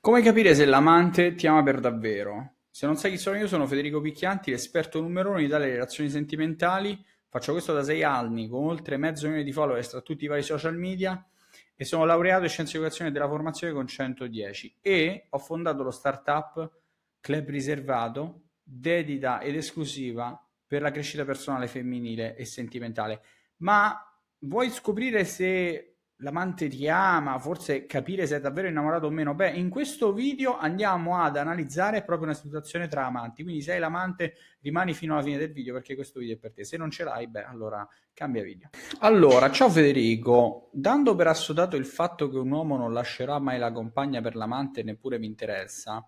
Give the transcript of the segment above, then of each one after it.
Come capire se l'amante ti ama per davvero? Se non sai chi sono io, sono Federico Picchianti, l'esperto numero uno di tale relazioni sentimentali. Faccio questo da sei anni, con oltre mezzo milione di follower tra tutti i vari social media e sono laureato in scienze educazione della formazione con 110 e ho fondato lo startup Club Riservato, dedita ed esclusiva per la crescita personale femminile e sentimentale. Ma vuoi scoprire se l'amante ti ama, forse capire se è davvero innamorato o meno. Beh, in questo video andiamo ad analizzare proprio una situazione tra amanti, quindi se hai l'amante rimani fino alla fine del video perché questo video è per te, se non ce l'hai, beh, allora cambia video. Allora, ciao Federico, dando per assodato il fatto che un uomo non lascerà mai la compagna per l'amante neppure mi interessa,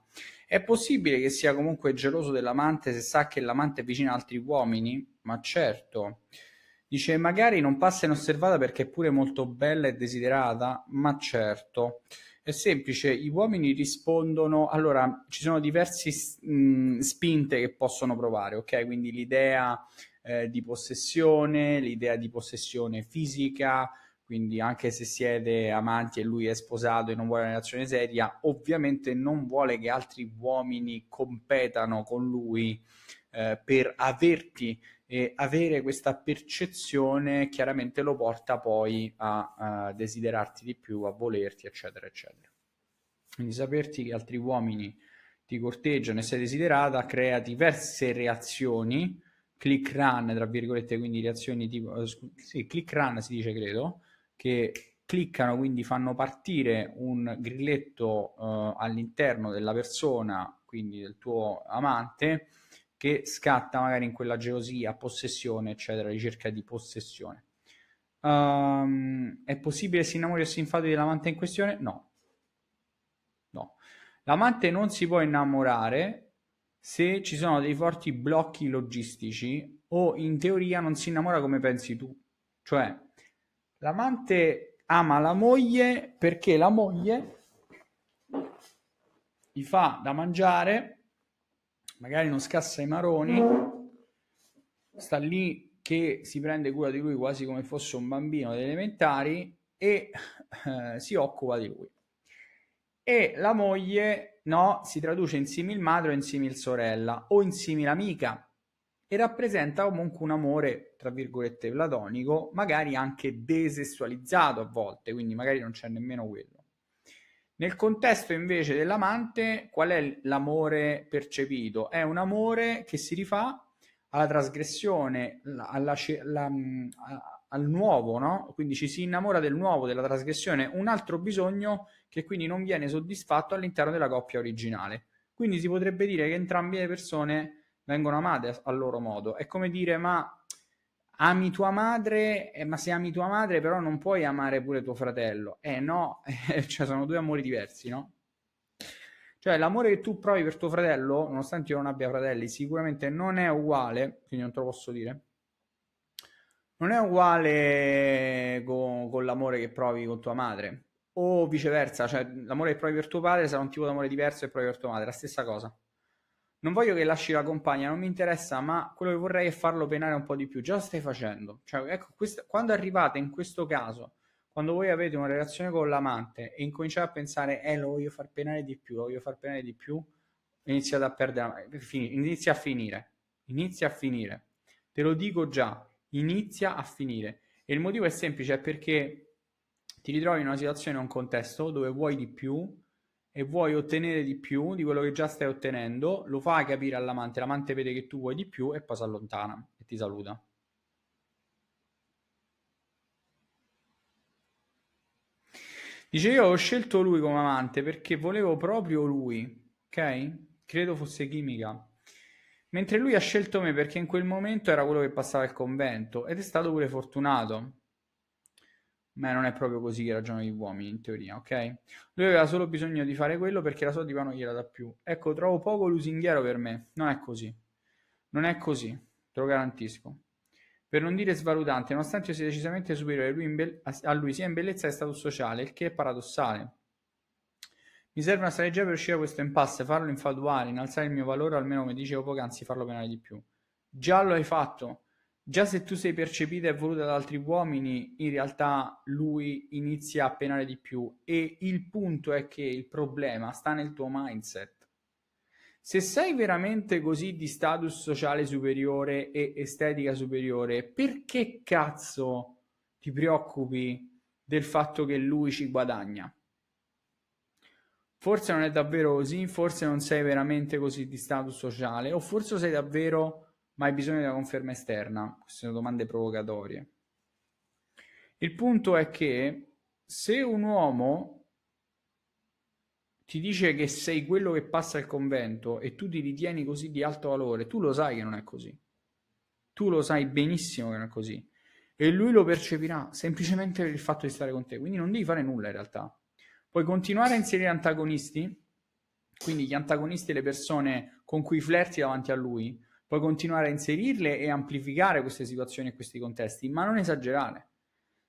è possibile che sia comunque geloso dell'amante se sa che l'amante è vicino ad altri uomini? Ma certo... Dice magari non passa inosservata perché è pure molto bella e desiderata, ma certo. È semplice, gli uomini rispondono, allora ci sono diverse mm, spinte che possono provare, ok? Quindi l'idea eh, di possessione, l'idea di possessione fisica, quindi anche se siete amanti e lui è sposato e non vuole una relazione seria, ovviamente non vuole che altri uomini competano con lui eh, per averti e avere questa percezione chiaramente lo porta poi a, a, desiderarti di più, a volerti, eccetera, eccetera. Quindi saperti che altri uomini ti corteggiano e sei desiderata crea diverse reazioni, click run, tra virgolette, quindi reazioni tipo... Eh, sì, click run si dice, credo, che cliccano, quindi fanno partire un grilletto eh, all'interno della persona, quindi del tuo amante, che scatta magari in quella gelosia, possessione, eccetera, ricerca di possessione. Um, è possibile si innamori o si infatti dell'amante in questione? No. No. L'amante non si può innamorare se ci sono dei forti blocchi logistici o in teoria non si innamora come pensi tu. Cioè, l'amante ama la moglie perché la moglie gli fa da mangiare magari non scassa i maroni, sta lì che si prende cura di lui quasi come fosse un bambino delle elementari e eh, si occupa di lui. E la moglie, no, si traduce in simil madre o in simil sorella o in simil amica e rappresenta comunque un amore, tra virgolette, platonico, magari anche desessualizzato a volte, quindi magari non c'è nemmeno quello. Nel contesto invece dell'amante, qual è l'amore percepito? È un amore che si rifà alla trasgressione, alla, alla, mm, al nuovo, no? Quindi ci si innamora del nuovo, della trasgressione, un altro bisogno che quindi non viene soddisfatto all'interno della coppia originale. Quindi si potrebbe dire che entrambe le persone vengono amate a loro modo. È come dire, ma ami tua madre, eh, ma se ami tua madre però non puoi amare pure tuo fratello. Eh no, eh, cioè sono due amori diversi, no? Cioè l'amore che tu provi per tuo fratello, nonostante io non abbia fratelli, sicuramente non è uguale, quindi non te lo posso dire, non è uguale con, con l'amore che provi con tua madre. O viceversa, cioè l'amore che provi per tuo padre sarà un tipo di amore diverso che provi per tua madre, la stessa cosa non voglio che lasci la compagna, non mi interessa, ma quello che vorrei è farlo penare un po' di più. Già lo stai facendo. Cioè, ecco, questa, quando arrivate in questo caso, quando voi avete una relazione con l'amante e incominciate a pensare, eh, lo voglio far penare di più, lo voglio far penare di più, iniziate a perdere, inizia a finire, inizia a finire. Te lo dico già, inizia a finire. E il motivo è semplice, è perché ti ritrovi in una situazione, in un contesto dove vuoi di più, e vuoi ottenere di più di quello che già stai ottenendo, lo fai capire all'amante, l'amante vede che tu vuoi di più e poi si allontana e ti saluta. Dice io ho scelto lui come amante perché volevo proprio lui, ok? Credo fosse chimica. Mentre lui ha scelto me perché in quel momento era quello che passava il convento ed è stato pure fortunato ma non è proprio così che ragionano gli uomini in teoria, ok? Lui aveva solo bisogno di fare quello perché la sua diva non gliela dà più. Ecco, trovo poco lusinghiero per me. Non è così. Non è così, te lo garantisco. Per non dire svalutante, nonostante io sia decisamente superiore lui be- a lui sia in bellezza che stato sociale, il che è paradossale. Mi serve una strategia per uscire da questo impasse, farlo infatuare, innalzare il mio valore, almeno come dicevo poc'anzi, farlo penare di più. Già lo hai fatto Già se tu sei percepita e voluta da altri uomini, in realtà lui inizia a penare di più e il punto è che il problema sta nel tuo mindset. Se sei veramente così di status sociale superiore e estetica superiore, perché cazzo ti preoccupi del fatto che lui ci guadagna? Forse non è davvero così, forse non sei veramente così di status sociale o forse sei davvero ma hai bisogno della conferma esterna? Queste sono domande provocatorie. Il punto è che se un uomo ti dice che sei quello che passa il convento e tu ti ritieni così di alto valore, tu lo sai che non è così. Tu lo sai benissimo che non è così. E lui lo percepirà semplicemente per il fatto di stare con te. Quindi non devi fare nulla in realtà. Puoi continuare a inserire antagonisti, quindi gli antagonisti e le persone con cui flirti davanti a lui, puoi continuare a inserirle e amplificare queste situazioni e questi contesti, ma non esagerare.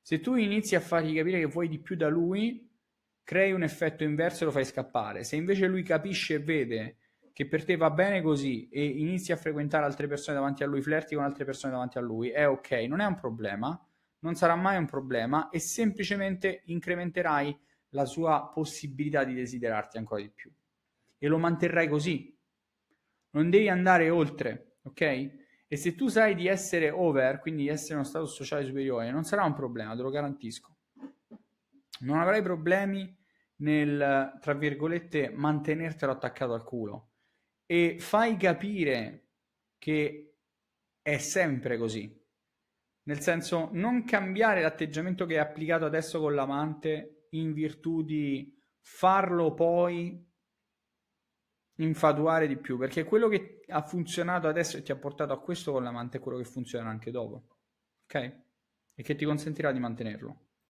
Se tu inizi a fargli capire che vuoi di più da lui, crei un effetto inverso e lo fai scappare. Se invece lui capisce e vede che per te va bene così e inizi a frequentare altre persone davanti a lui, flirti con altre persone davanti a lui, è ok, non è un problema, non sarà mai un problema e semplicemente incrementerai la sua possibilità di desiderarti ancora di più e lo manterrai così. Non devi andare oltre ok? E se tu sai di essere over, quindi di essere uno stato sociale superiore, non sarà un problema, te lo garantisco. Non avrai problemi nel, tra virgolette, mantenertelo attaccato al culo. E fai capire che è sempre così. Nel senso, non cambiare l'atteggiamento che hai applicato adesso con l'amante in virtù di farlo poi infatuare di più, perché quello che ha funzionato adesso e ti ha portato a questo con l'amante è quello che funziona anche dopo, ok? E che ti consentirà di mantenerlo.